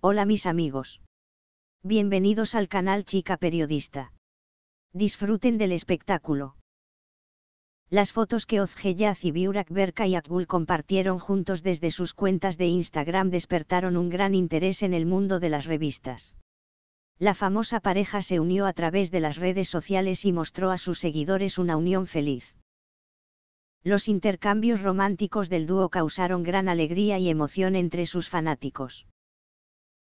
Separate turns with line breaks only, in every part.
Hola mis amigos. Bienvenidos al canal Chica Periodista. Disfruten del espectáculo. Las fotos que Ozgeyaz y Biurak Berka y Akbul compartieron juntos desde sus cuentas de Instagram despertaron un gran interés en el mundo de las revistas. La famosa pareja se unió a través de las redes sociales y mostró a sus seguidores una unión feliz. Los intercambios románticos del dúo causaron gran alegría y emoción entre sus fanáticos.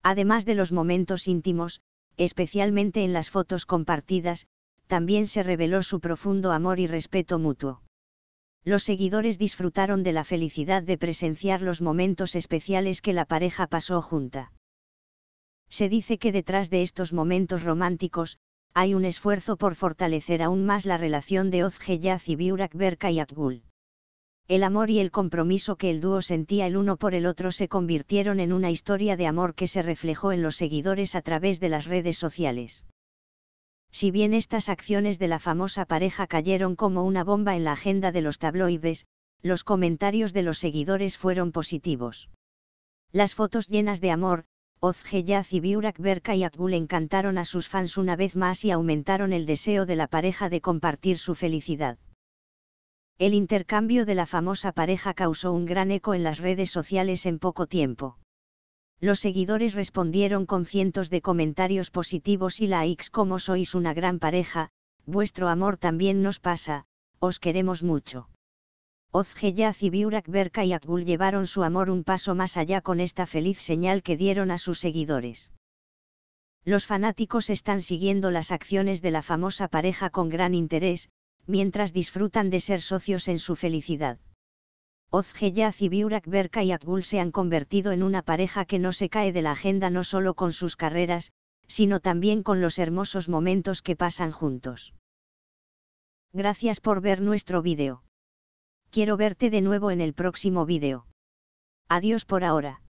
Además de los momentos íntimos, especialmente en las fotos compartidas, también se reveló su profundo amor y respeto mutuo. Los seguidores disfrutaron de la felicidad de presenciar los momentos especiales que la pareja pasó junta. Se dice que detrás de estos momentos románticos, hay un esfuerzo por fortalecer aún más la relación de Ozgeyaz y Biurak y Akbul el amor y el compromiso que el dúo sentía el uno por el otro se convirtieron en una historia de amor que se reflejó en los seguidores a través de las redes sociales. Si bien estas acciones de la famosa pareja cayeron como una bomba en la agenda de los tabloides, los comentarios de los seguidores fueron positivos. Las fotos llenas de amor, Ozgeyaz y Biurak Berka y Akbul encantaron a sus fans una vez más y aumentaron el deseo de la pareja de compartir su felicidad. El intercambio de la famosa pareja causó un gran eco en las redes sociales en poco tiempo. Los seguidores respondieron con cientos de comentarios positivos y la X como sois una gran pareja, vuestro amor también nos pasa, os queremos mucho. Ozgeyaz y Biurak Berka y Akbul llevaron su amor un paso más allá con esta feliz señal que dieron a sus seguidores. Los fanáticos están siguiendo las acciones de la famosa pareja con gran interés, mientras disfrutan de ser socios en su felicidad. Ozgeyaz y Biurak Berka y Akbul se han convertido en una pareja que no se cae de la agenda no solo con sus carreras, sino también con los hermosos momentos que pasan juntos. Gracias por ver nuestro vídeo. Quiero verte de nuevo en el próximo vídeo. Adiós por ahora.